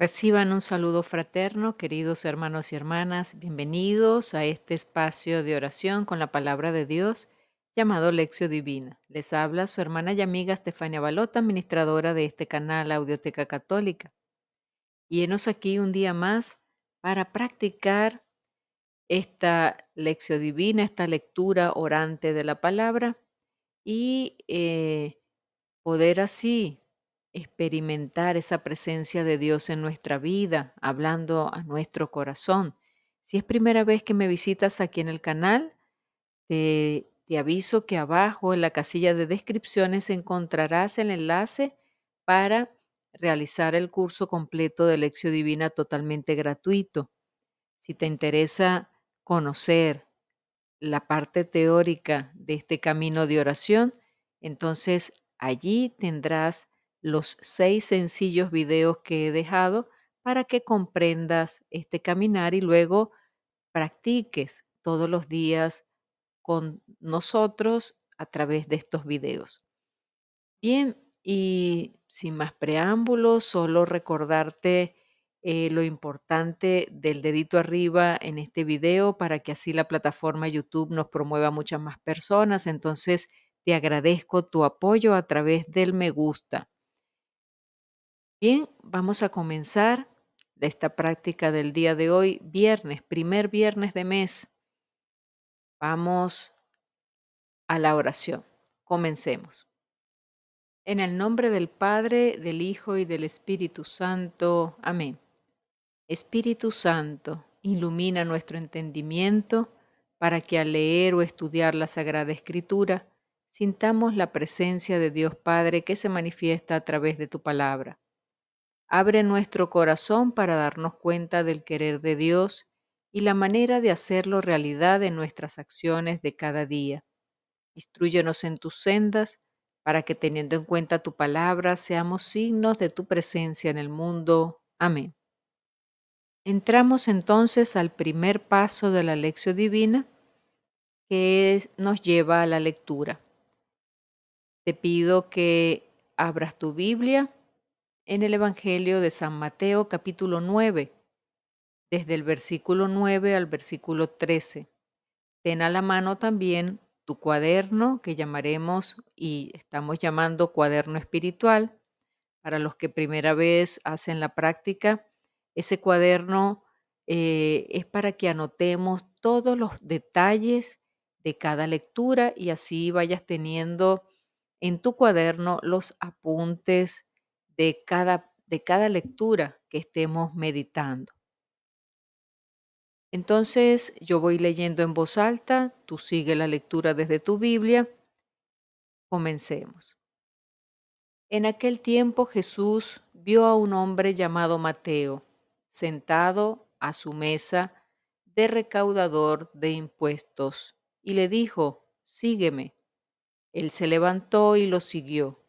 Reciban un saludo fraterno, queridos hermanos y hermanas, bienvenidos a este espacio de oración con la palabra de Dios llamado Lección Divina. Les habla su hermana y amiga Estefania Balota, administradora de este canal Audioteca Católica. Y aquí un día más para practicar esta Lección Divina, esta lectura orante de la palabra y eh, poder así experimentar esa presencia de Dios en nuestra vida, hablando a nuestro corazón. Si es primera vez que me visitas aquí en el canal, te, te aviso que abajo en la casilla de descripciones encontrarás el enlace para realizar el curso completo de Lección Divina totalmente gratuito. Si te interesa conocer la parte teórica de este camino de oración, entonces allí tendrás los seis sencillos videos que he dejado para que comprendas este caminar y luego practiques todos los días con nosotros a través de estos videos. Bien, y sin más preámbulos, solo recordarte eh, lo importante del dedito arriba en este video para que así la plataforma YouTube nos promueva a muchas más personas. Entonces, te agradezco tu apoyo a través del me gusta. Bien, vamos a comenzar esta práctica del día de hoy, viernes, primer viernes de mes. Vamos a la oración. Comencemos. En el nombre del Padre, del Hijo y del Espíritu Santo. Amén. Espíritu Santo, ilumina nuestro entendimiento para que al leer o estudiar la Sagrada Escritura sintamos la presencia de Dios Padre que se manifiesta a través de tu palabra Abre nuestro corazón para darnos cuenta del querer de Dios y la manera de hacerlo realidad en nuestras acciones de cada día. Instruyenos en tus sendas para que teniendo en cuenta tu palabra seamos signos de tu presencia en el mundo. Amén. Entramos entonces al primer paso de la lección divina que es, nos lleva a la lectura. Te pido que abras tu Biblia en el Evangelio de San Mateo capítulo 9, desde el versículo 9 al versículo 13. Ten a la mano también tu cuaderno que llamaremos y estamos llamando cuaderno espiritual. Para los que primera vez hacen la práctica, ese cuaderno eh, es para que anotemos todos los detalles de cada lectura y así vayas teniendo en tu cuaderno los apuntes de cada, de cada lectura que estemos meditando. Entonces yo voy leyendo en voz alta, tú sigue la lectura desde tu Biblia. Comencemos. En aquel tiempo Jesús vio a un hombre llamado Mateo sentado a su mesa de recaudador de impuestos y le dijo, sígueme. Él se levantó y lo siguió.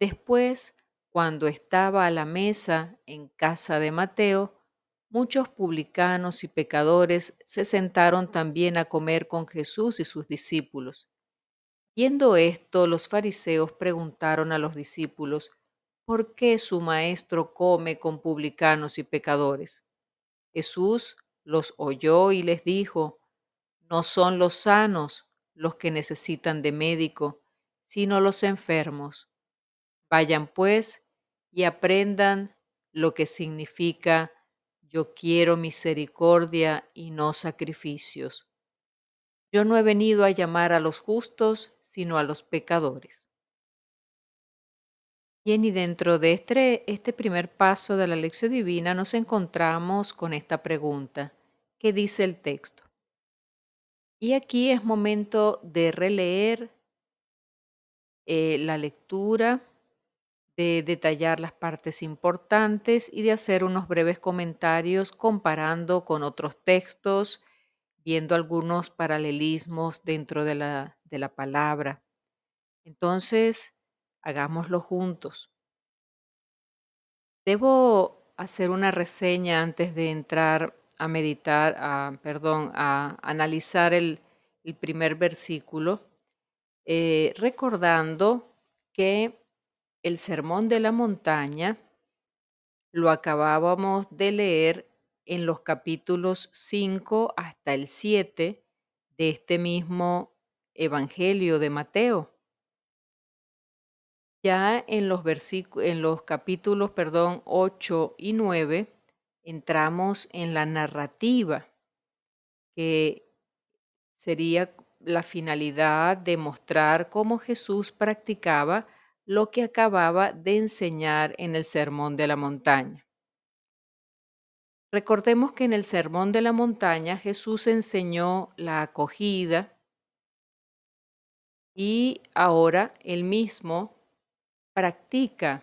Después cuando estaba a la mesa en casa de Mateo, muchos publicanos y pecadores se sentaron también a comer con Jesús y sus discípulos. Viendo esto, los fariseos preguntaron a los discípulos, ¿por qué su maestro come con publicanos y pecadores? Jesús los oyó y les dijo, no son los sanos los que necesitan de médico, sino los enfermos. Vayan pues y aprendan lo que significa yo quiero misericordia y no sacrificios. Yo no he venido a llamar a los justos, sino a los pecadores. Bien, y dentro de este, este primer paso de la lección divina nos encontramos con esta pregunta. ¿Qué dice el texto? Y aquí es momento de releer eh, la lectura de detallar las partes importantes y de hacer unos breves comentarios comparando con otros textos, viendo algunos paralelismos dentro de la, palabra. Entonces, hagámoslo juntos. Debo hacer una reseña antes de entrar a meditar, a, perdón, a analizar el, primer versículo, eh, recordando que el Sermón de la Montaña lo acabábamos de leer en los capítulos 5 hasta el 7 de este mismo Evangelio de Mateo. Ya en los, en los capítulos perdón, 8 y 9 entramos en la narrativa, que sería la finalidad de mostrar cómo Jesús practicaba lo que acababa de enseñar en el Sermón de la Montaña. Recordemos que en el Sermón de la Montaña Jesús enseñó la acogida y ahora él mismo practica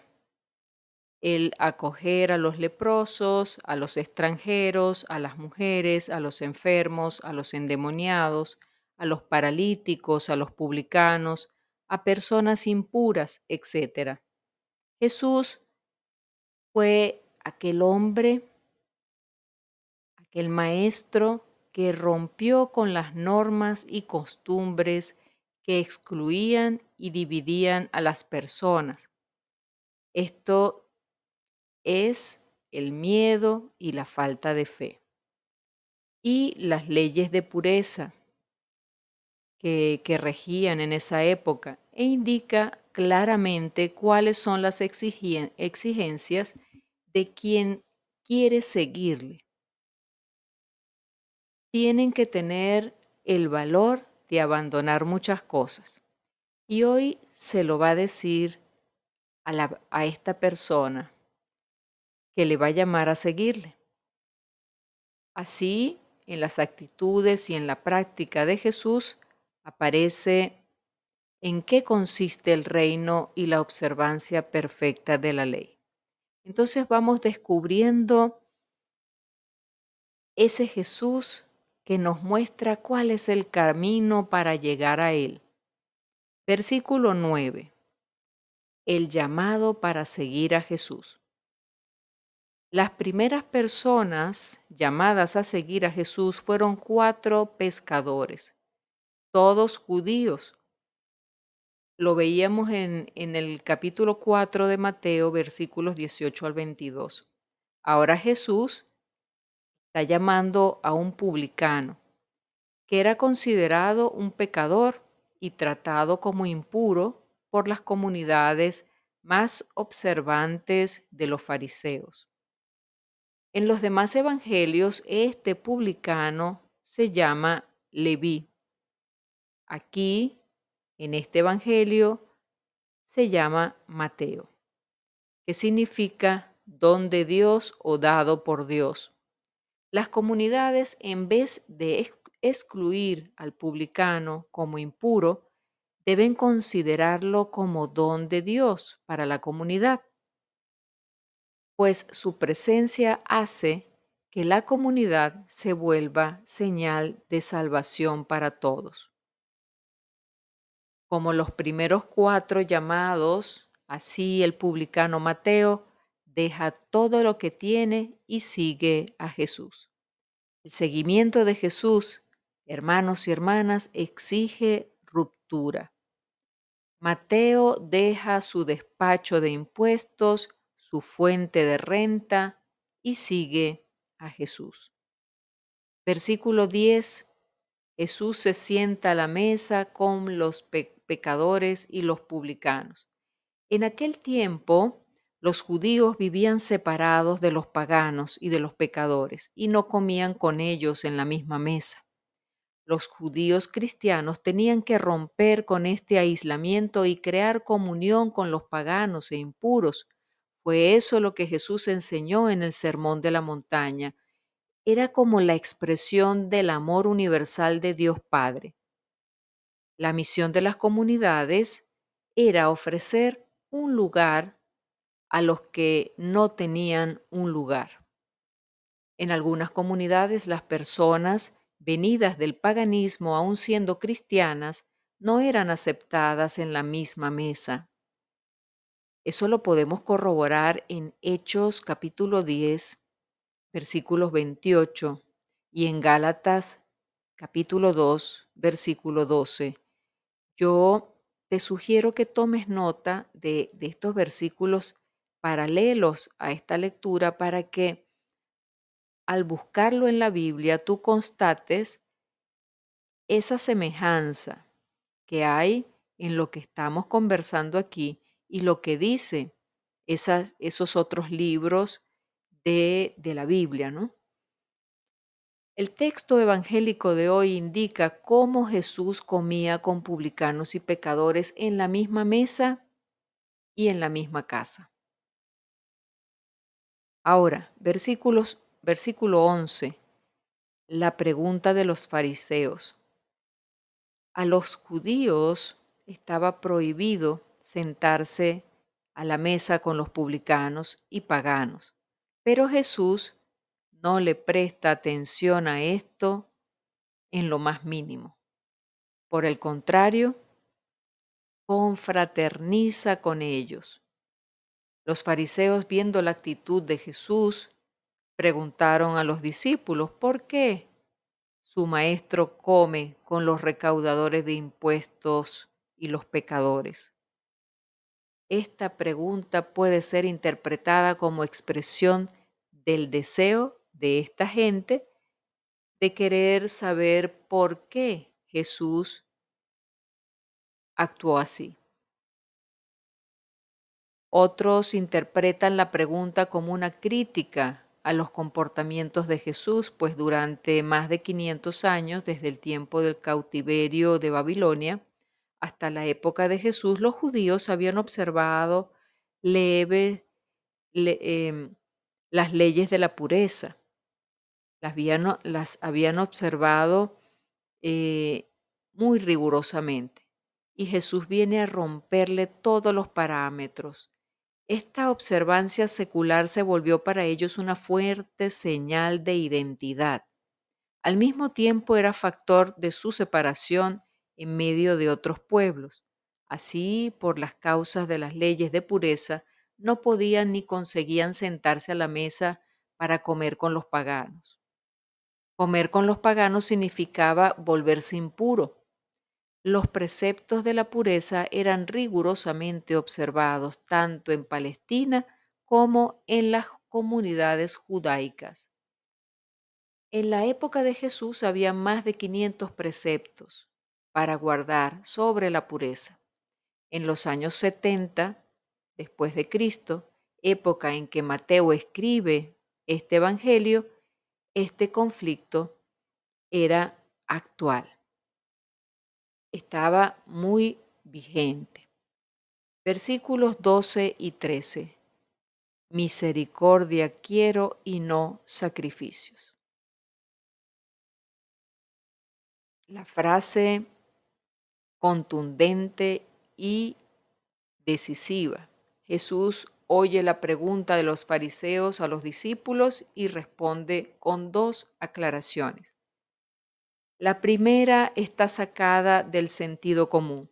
el acoger a los leprosos, a los extranjeros, a las mujeres, a los enfermos, a los endemoniados, a los paralíticos, a los publicanos, a personas impuras, etc. Jesús fue aquel hombre, aquel maestro que rompió con las normas y costumbres que excluían y dividían a las personas. Esto es el miedo y la falta de fe. Y las leyes de pureza, que, regían en esa época e indica claramente cuáles son las exigencias de quien quiere seguirle. Tienen que tener el valor de abandonar muchas cosas. Y hoy se lo va a decir a esta persona que le va a llamar a seguirle. Así, en las actitudes y en la práctica de Jesús, aparece en qué consiste el reino y la observancia perfecta de la ley. Entonces vamos descubriendo ese Jesús que nos muestra cuál es el camino para llegar a Él. Versículo 9. El llamado para seguir a Jesús. Las primeras personas llamadas a seguir a Jesús fueron cuatro pescadores todos judíos. Lo veíamos en, el capítulo 4 de Mateo, versículos 18 al 22. Ahora Jesús está llamando a un publicano, que era considerado un pecador y tratado como impuro por las comunidades más observantes de los fariseos. En los demás evangelios, este publicano se llama Leví. Aquí, en este Evangelio, se llama Mateo, que significa don de Dios o dado por Dios. Las comunidades, en vez de excluir al publicano como impuro, deben considerarlo como don de Dios para la comunidad, pues su presencia hace que la comunidad se vuelva señal de salvación para todos como los primeros cuatro llamados, así el publicano Mateo deja todo lo que tiene y sigue a Jesús. El seguimiento de Jesús, hermanos y hermanas, exige ruptura. Mateo deja su despacho de impuestos, su fuente de renta y sigue a Jesús. Versículo 10 Jesús se sienta a la mesa con los pecadores y los publicanos. En aquel tiempo, los judíos vivían separados de los paganos y de los pecadores y no comían con ellos en la misma mesa. Los judíos cristianos tenían que romper con este aislamiento y crear comunión con los paganos e impuros. Fue eso lo que Jesús enseñó en el Sermón de la Montaña, era como la expresión del amor universal de Dios Padre. La misión de las comunidades era ofrecer un lugar a los que no tenían un lugar. En algunas comunidades las personas venidas del paganismo, aun siendo cristianas, no eran aceptadas en la misma mesa. Eso lo podemos corroborar en Hechos capítulo 10, versículos 28, y en Gálatas capítulo 2, versículo 12. Yo te sugiero que tomes nota de, estos versículos paralelos a esta lectura para que al buscarlo en la Biblia tú constates esa semejanza que hay en lo que estamos conversando aquí y lo que dice esas, esos otros libros de, la Biblia, ¿no? El texto evangélico de hoy indica cómo Jesús comía con publicanos y pecadores en la misma mesa y en la misma casa. Ahora, versículos, versículo 11, la pregunta de los fariseos. A los judíos estaba prohibido sentarse a la mesa con los publicanos y paganos. Pero Jesús no le presta atención a esto en lo más mínimo. Por el contrario, confraterniza con ellos. Los fariseos, viendo la actitud de Jesús, preguntaron a los discípulos, ¿por qué su maestro come con los recaudadores de impuestos y los pecadores? Esta pregunta puede ser interpretada como expresión del deseo de esta gente de querer saber por qué Jesús actuó así. Otros interpretan la pregunta como una crítica a los comportamientos de Jesús, pues durante más de 500 años, desde el tiempo del cautiverio de Babilonia hasta la época de Jesús, los judíos habían observado leves, em, las leyes de la pureza. Las habían, observado eh, muy rigurosamente. Y Jesús viene a romperle todos los parámetros. Esta observancia secular se volvió para ellos una fuerte señal de identidad. Al mismo tiempo era factor de su separación en medio de otros pueblos. Así, por las causas de las leyes de pureza, no podían ni conseguían sentarse a la mesa para comer con los paganos. Comer con los paganos significaba volverse impuro. Los preceptos de la pureza eran rigurosamente observados tanto en Palestina como en las comunidades judaicas. En la época de Jesús había más de 500 preceptos para guardar sobre la pureza. En los años 70, después de Cristo, época en que Mateo escribe este Evangelio, este conflicto era actual. Estaba muy vigente. Versículos 12 y 13. Misericordia quiero y no sacrificios. La frase contundente y decisiva Jesús oye la pregunta de los fariseos a los discípulos y responde con dos aclaraciones. La primera está sacada del sentido común.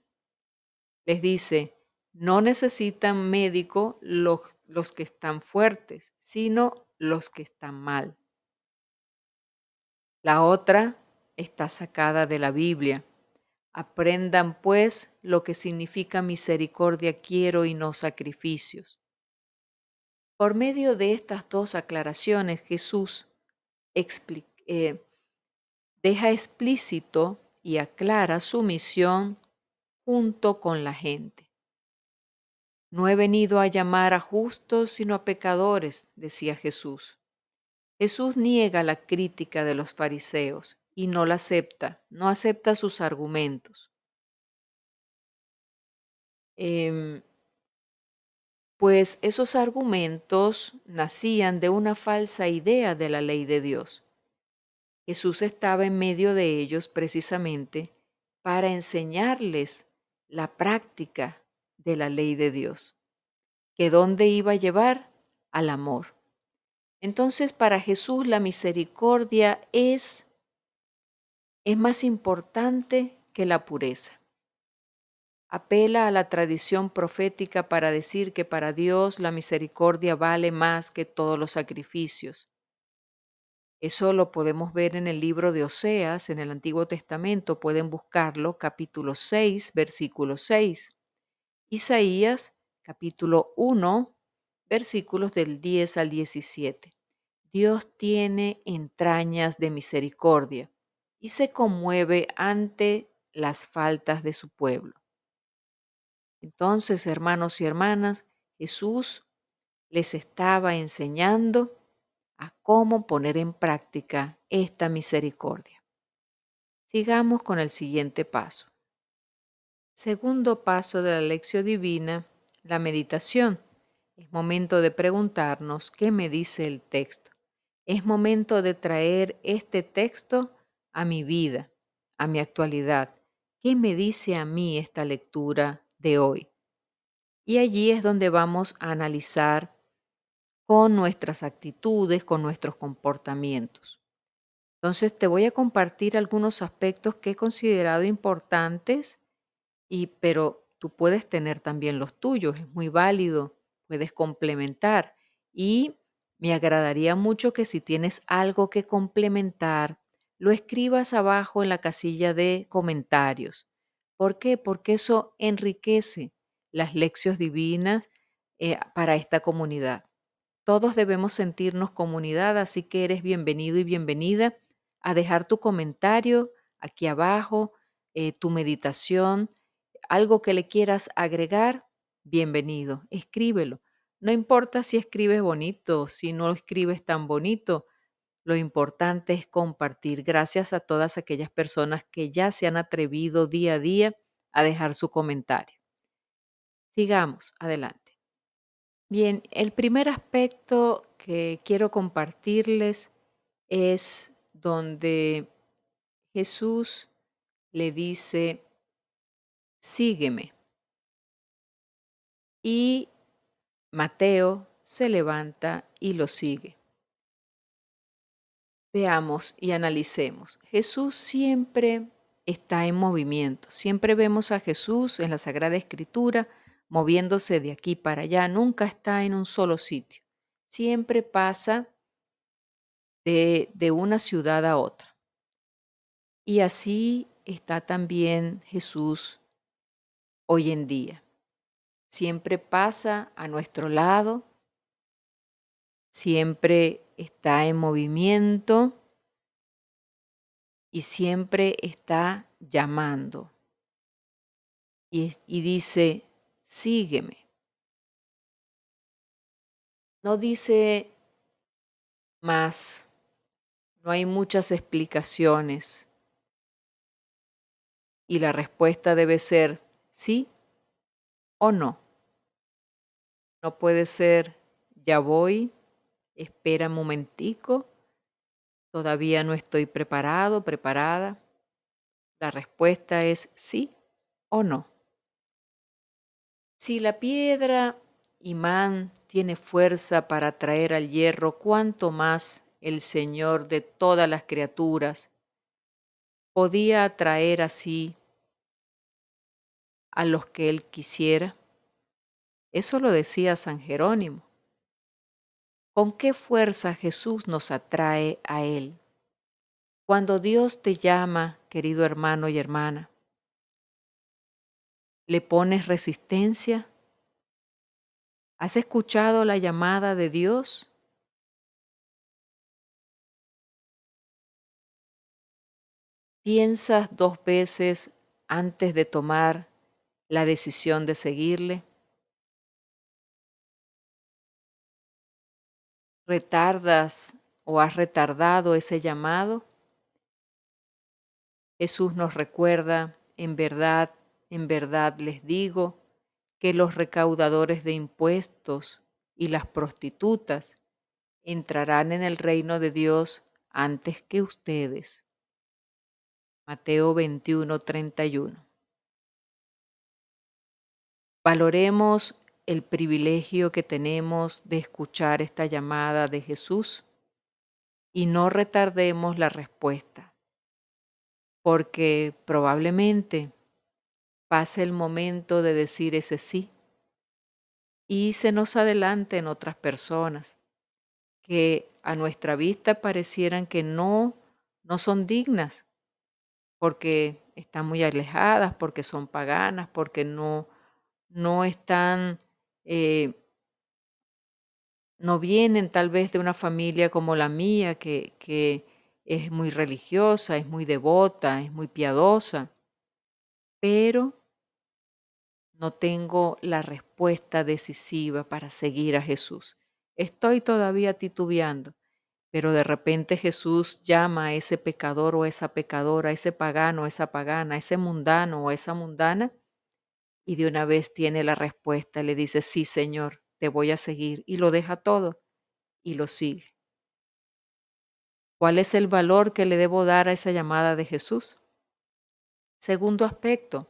Les dice, no necesitan médico los, los que están fuertes, sino los que están mal. La otra está sacada de la Biblia Aprendan, pues, lo que significa misericordia quiero y no sacrificios. Por medio de estas dos aclaraciones, Jesús eh, deja explícito y aclara su misión junto con la gente. No he venido a llamar a justos, sino a pecadores, decía Jesús. Jesús niega la crítica de los fariseos y no la acepta, no acepta sus argumentos. Em, pues esos argumentos nacían de una falsa idea de la ley de Dios. Jesús estaba en medio de ellos precisamente para enseñarles la práctica de la ley de Dios, que dónde iba a llevar al amor. Entonces para Jesús la misericordia es es más importante que la pureza. Apela a la tradición profética para decir que para Dios la misericordia vale más que todos los sacrificios. Eso lo podemos ver en el libro de Oseas, en el Antiguo Testamento, pueden buscarlo, capítulo 6, versículo 6. Isaías, capítulo 1, versículos del 10 al 17. Dios tiene entrañas de misericordia y se conmueve ante las faltas de su pueblo. Entonces, hermanos y hermanas, Jesús les estaba enseñando a cómo poner en práctica esta misericordia. Sigamos con el siguiente paso. Segundo paso de la lección divina, la meditación. Es momento de preguntarnos qué me dice el texto. Es momento de traer este texto a mi vida, a mi actualidad. ¿Qué me dice a mí esta lectura de hoy? Y allí es donde vamos a analizar con nuestras actitudes, con nuestros comportamientos. Entonces te voy a compartir algunos aspectos que he considerado importantes, y, pero tú puedes tener también los tuyos, es muy válido, puedes complementar. Y me agradaría mucho que si tienes algo que complementar, lo escribas abajo en la casilla de comentarios. ¿Por qué? Porque eso enriquece las lecciones divinas eh, para esta comunidad. Todos debemos sentirnos comunidad, así que eres bienvenido y bienvenida a dejar tu comentario aquí abajo, eh, tu meditación, algo que le quieras agregar, bienvenido, escríbelo. No importa si escribes bonito, si no lo escribes tan bonito, lo importante es compartir. Gracias a todas aquellas personas que ya se han atrevido día a día a dejar su comentario. Sigamos, adelante. Bien, el primer aspecto que quiero compartirles es donde Jesús le dice, sígueme. Y Mateo se levanta y lo sigue. Veamos y analicemos. Jesús siempre está en movimiento. Siempre vemos a Jesús en la Sagrada Escritura moviéndose de aquí para allá. Nunca está en un solo sitio. Siempre pasa de, de una ciudad a otra. Y así está también Jesús hoy en día. Siempre pasa a nuestro lado siempre está en movimiento y siempre está llamando. Y, dice, sígueme. No dice más, no hay muchas explicaciones. Y la respuesta debe ser sí o no. No puede ser ya voy espera un momentico, todavía no estoy preparado, preparada. La respuesta es sí o no. Si la piedra imán tiene fuerza para atraer al hierro, cuanto más el Señor de todas las criaturas podía atraer así a los que Él quisiera. Eso lo decía San Jerónimo con qué fuerza Jesús nos atrae a Él. Cuando Dios te llama, querido hermano y hermana, ¿le pones resistencia? ¿Has escuchado la llamada de Dios? ¿Piensas dos veces antes de tomar la decisión de seguirle? retardas o has retardado ese llamado? Jesús nos recuerda, en verdad, en verdad les digo, que los recaudadores de impuestos y las prostitutas entrarán en el reino de Dios antes que ustedes. Mateo 21, 31. Valoremos el privilegio que tenemos de escuchar esta llamada de Jesús y no retardemos la respuesta, porque probablemente pase el momento de decir ese sí y se nos adelanten otras personas que a nuestra vista parecieran que no, no son dignas, porque están muy alejadas, porque son paganas, porque no, no están eh, no vienen tal vez de una familia como la mía, que, es muy religiosa, es muy devota, es muy piadosa, pero no tengo la respuesta decisiva para seguir a Jesús. Estoy todavía titubeando, pero de repente Jesús llama a ese pecador o esa pecadora, a ese pagano, o esa pagana, a ese mundano o esa mundana, y de una vez tiene la respuesta, le dice, sí Señor, te voy a seguir y lo deja todo y lo sigue. ¿Cuál es el valor que le debo dar a esa llamada de Jesús? Segundo aspecto,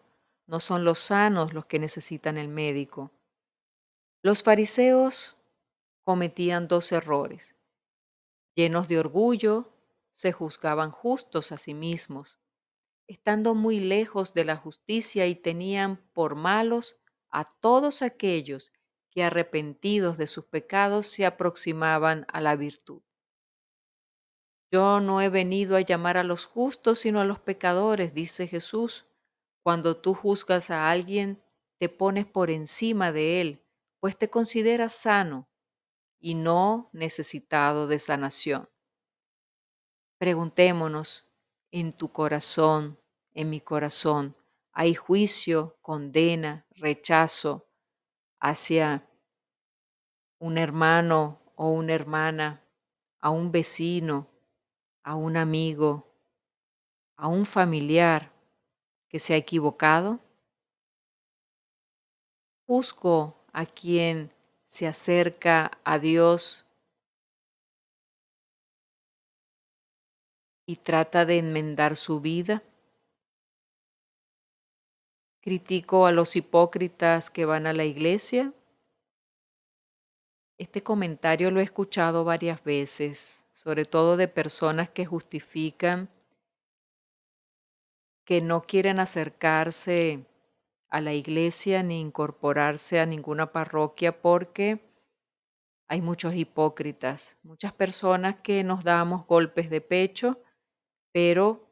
no son los sanos los que necesitan el médico. Los fariseos cometían dos errores. Llenos de orgullo, se juzgaban justos a sí mismos estando muy lejos de la justicia y tenían por malos a todos aquellos que arrepentidos de sus pecados se aproximaban a la virtud. Yo no he venido a llamar a los justos sino a los pecadores, dice Jesús. Cuando tú juzgas a alguien, te pones por encima de él, pues te consideras sano y no necesitado de sanación. Preguntémonos, en tu corazón, en mi corazón. Hay juicio, condena, rechazo hacia un hermano o una hermana, a un vecino, a un amigo, a un familiar que se ha equivocado. ¿Busco a quien se acerca a Dios y trata de enmendar su vida. Critico a los hipócritas que van a la iglesia. Este comentario lo he escuchado varias veces, sobre todo de personas que justifican que no quieren acercarse a la iglesia ni incorporarse a ninguna parroquia porque hay muchos hipócritas, muchas personas que nos damos golpes de pecho pero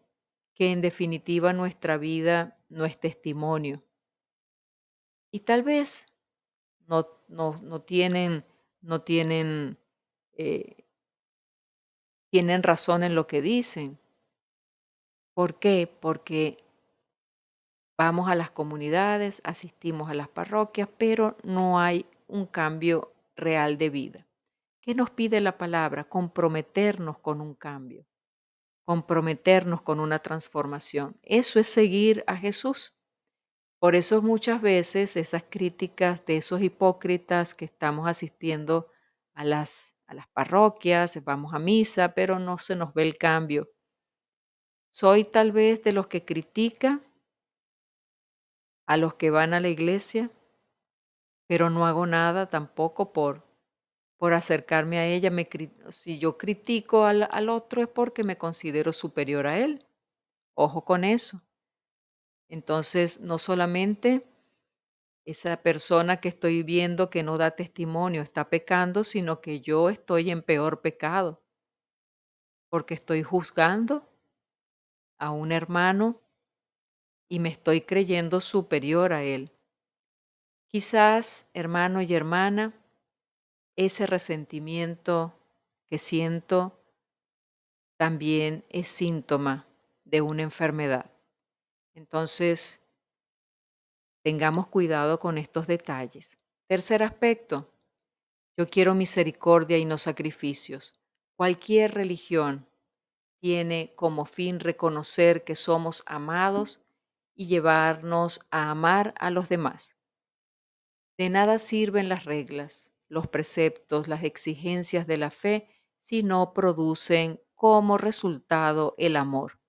que en definitiva nuestra vida no es testimonio. Y tal vez no, tienen, no tienen, eh, tienen razón en lo que dicen. ¿Por qué? Porque vamos a las comunidades, asistimos a las parroquias, pero no hay un cambio real de vida. ¿Qué nos pide la palabra? Comprometernos con un cambio comprometernos con una transformación. Eso es seguir a Jesús. Por eso muchas veces esas críticas de esos hipócritas que estamos asistiendo a las, a las parroquias, vamos a misa, pero no se nos ve el cambio. Soy tal vez de los que critica a los que van a la iglesia, pero no hago nada tampoco por por acercarme a ella. si yo critico al otro es porque me considero superior a él. Ojo con eso. Entonces, no solamente esa persona que estoy viendo que no da testimonio está pecando, sino que yo estoy en peor pecado, porque estoy juzgando a un hermano y me estoy creyendo superior a él. Quizás, hermano y hermana, ese resentimiento que siento también es síntoma de una enfermedad. Entonces, tengamos cuidado con estos detalles. Tercer aspecto, yo quiero misericordia y no sacrificios. Cualquier religión tiene como fin reconocer que somos amados y llevarnos a amar a los demás. De nada sirven las reglas, los preceptos, las exigencias de la fe, si no producen como resultado el amor.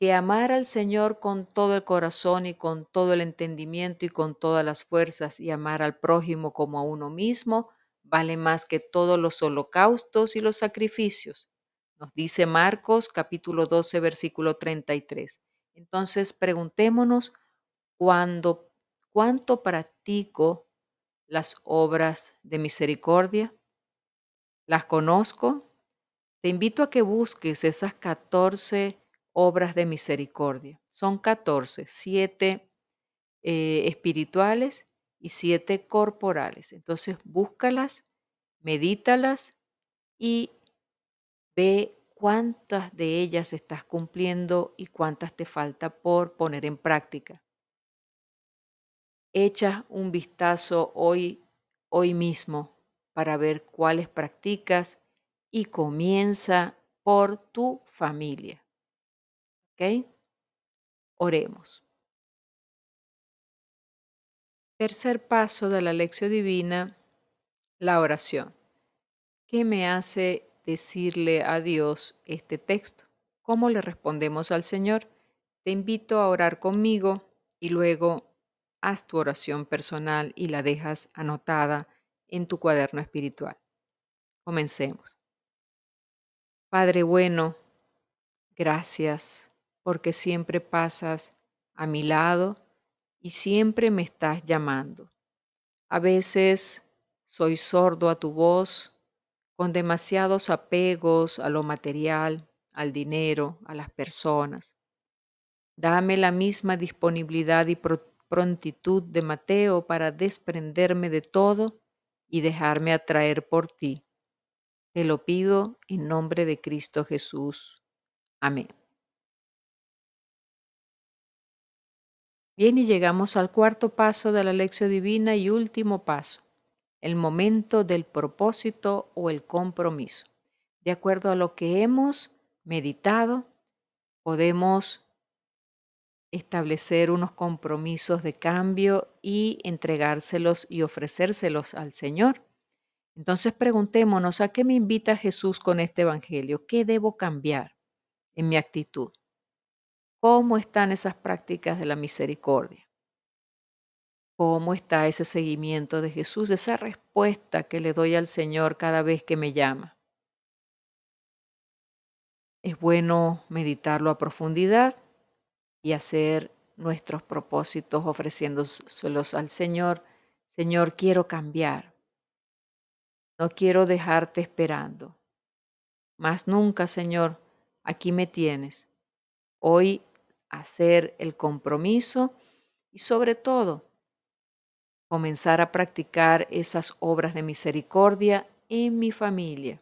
Que amar al Señor con todo el corazón y con todo el entendimiento y con todas las fuerzas y amar al prójimo como a uno mismo vale más que todos los holocaustos y los sacrificios. Nos dice Marcos capítulo 12 versículo 33. Entonces preguntémonos cuando, cuánto practico las obras de misericordia? ¿Las conozco? Te invito a que busques esas 14 obras de misericordia. Son 14, 7 eh, espirituales y 7 corporales. Entonces búscalas, medítalas y ve cuántas de ellas estás cumpliendo y cuántas te falta por poner en práctica echas un vistazo hoy, hoy mismo para ver cuáles practicas y comienza por tu familia. ¿Ok? Oremos. Tercer paso de la lección divina, la oración. ¿Qué me hace decirle a Dios este texto? ¿Cómo le respondemos al Señor? Te invito a orar conmigo y luego haz tu oración personal y la dejas anotada en tu cuaderno espiritual. Comencemos. Padre bueno, gracias porque siempre pasas a mi lado y siempre me estás llamando. A veces soy sordo a tu voz, con demasiados apegos a lo material, al dinero, a las personas. Dame la misma disponibilidad y, protección prontitud de Mateo para desprenderme de todo y dejarme atraer por ti. Te lo pido en nombre de Cristo Jesús. Amén. Bien, y llegamos al cuarto paso de la lección divina y último paso, el momento del propósito o el compromiso. De acuerdo a lo que hemos meditado, podemos establecer unos compromisos de cambio y entregárselos y ofrecérselos al Señor. Entonces preguntémonos, ¿a qué me invita Jesús con este Evangelio? ¿Qué debo cambiar en mi actitud? ¿Cómo están esas prácticas de la misericordia? ¿Cómo está ese seguimiento de Jesús, esa respuesta que le doy al Señor cada vez que me llama? Es bueno meditarlo a profundidad y hacer nuestros propósitos ofreciéndoselos al Señor. Señor, quiero cambiar. No quiero dejarte esperando. Más nunca, Señor, aquí me tienes. Hoy hacer el compromiso y sobre todo comenzar a practicar esas obras de misericordia en mi familia,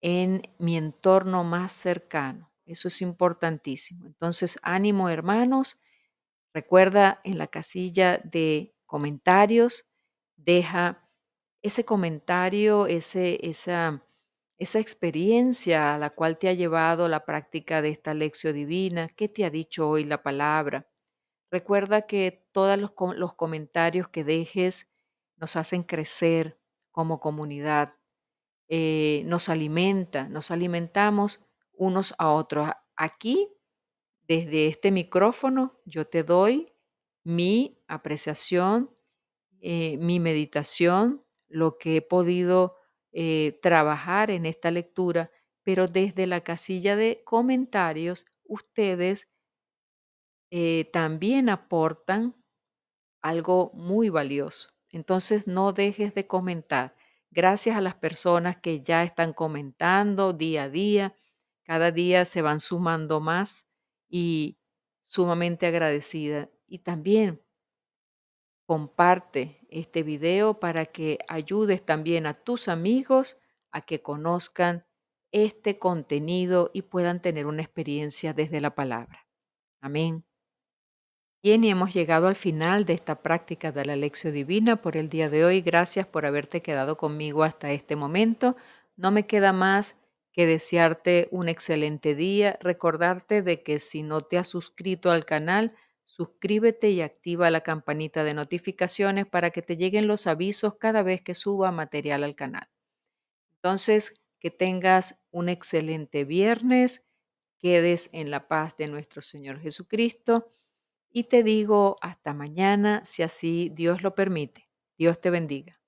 en mi entorno más cercano. Eso es importantísimo. Entonces, ánimo hermanos. Recuerda en la casilla de comentarios, deja ese comentario, ese, esa, esa experiencia a la cual te ha llevado la práctica de esta lección divina, qué te ha dicho hoy la palabra. Recuerda que todos los, comentarios que dejes nos hacen crecer como comunidad, eh, nos alimenta, nos alimentamos unos a otros. Aquí, desde este micrófono, yo te doy mi apreciación, eh, mi meditación, lo que he podido eh, trabajar en esta lectura, pero desde la casilla de comentarios, ustedes eh, también aportan algo muy valioso. Entonces, no dejes de comentar. Gracias a las personas que ya están comentando día a día. Cada día se van sumando más y sumamente agradecida. Y también comparte este video para que ayudes también a tus amigos a que conozcan este contenido y puedan tener una experiencia desde la palabra. Amén. Bien, y hemos llegado al final de esta práctica de la lección divina por el día de hoy. Gracias por haberte quedado conmigo hasta este momento. No me queda más que desearte un excelente día, recordarte de que si no te has suscrito al canal, suscríbete y activa la campanita de notificaciones para que te lleguen los avisos cada vez que suba material al canal. Entonces, que tengas un excelente viernes, quedes en la paz de nuestro Señor Jesucristo y te digo hasta mañana si así Dios lo permite. Dios te bendiga.